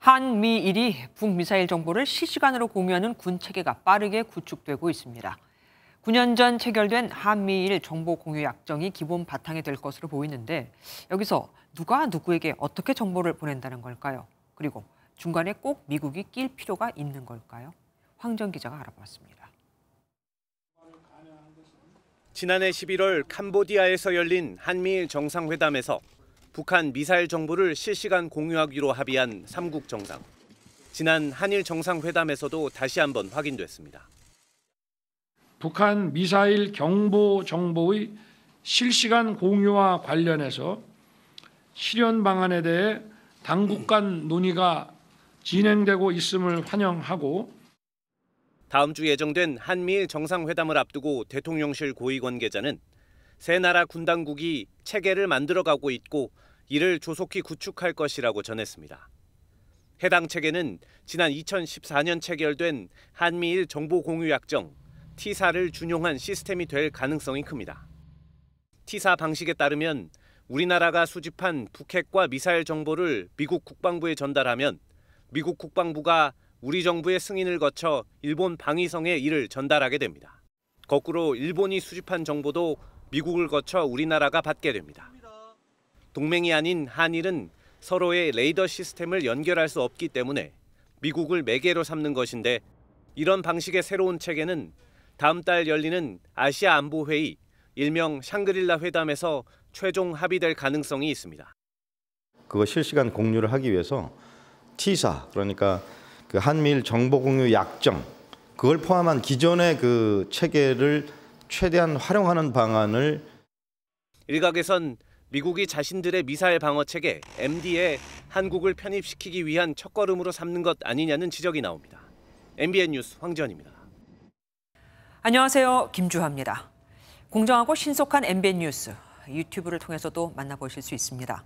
한미일이 북미사일 정보를 실시간으로 공유하는 군 체계가 빠르게 구축되고 있습니다. 9년 전 체결된 한미일 정보 공유 약정이 기본 바탕이 될 것으로 보이는데 여기서 누가 누구에게 어떻게 정보를 보낸다는 걸까요? 그리고 중간에 꼭 미국이 낄 필요가 있는 걸까요? 황정 기자가 알아봤습니다. 지난해 11월 캄보디아에서 열린 한미일 정상회담에서 북한 미사일 정보를 실시간 공유하기로 합의한 3국 정상. 지난 한일 정상회담에서도 다시 한번 확인됐습니다. 북한 미사일 경보 정보의 실시간 공유와 관련해서 실현 방안에 대해 당국 간 논의가 진행되고 있음을 환영하고 다음 주 예정된 한미일 정상회담을 앞두고 대통령실 고위 관계자는 세 나라 군 당국이 체계를 만들어가고 있고 이를 조속히 구축할 것이라고 전했습니다. 해당 체계는 지난 2014년 체결된 한미일 정보 공유 약정 T사를 준용한 시스템이 될 가능성이 큽니다. T사 방식에 따르면 우리나라가 수집한 북핵과 미사일 정보를 미국 국방부에 전달하면 미국 국방부가 우리 정부의 승인을 거쳐 일본 방위성에 이를 전달하게 됩니다. 거꾸로 일본이 수집한 정보도 미국을 거쳐 우리나라가 받게 됩니다. 동맹이 아닌 한일은 서로의 레이더 시스템을 연결할 수 없기 때문에 미국을 매개로 삼는 것인데 이런 방식의 새로운 체계는 다음 달 열리는 아시아 안보 회의 일명 샹그릴라 회담에서 최종 합의될 가능성이 있습니다. 그거 실시간 공유를 하기 위해서 T사 그러니까 그 한미일 정보 공유 약정 그걸 포함한 기존의 그 체계를 최대한 활용하는 방안을 일각에선 미국이 자신들의 미사일 방어 체계 MD에 한국을 편입시키기 위한 첫걸음으로 삼는 것 아니냐는 지적이 나옵니다. MBN 뉴스 황지연입니다. 안녕하세요. 김주하입니다. 공정하고 신속한 MBN 뉴스 유튜브를 통해서도 만나보실 수 있습니다.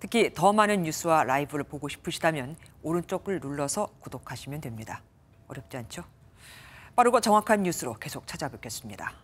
특히 더 많은 뉴스와 라이브를 보고 싶으시다면 오른쪽을 눌러서 구독하시면 됩니다. 어렵지 않죠? 빠르고 정확한 뉴스로 계속 찾아뵙겠습니다.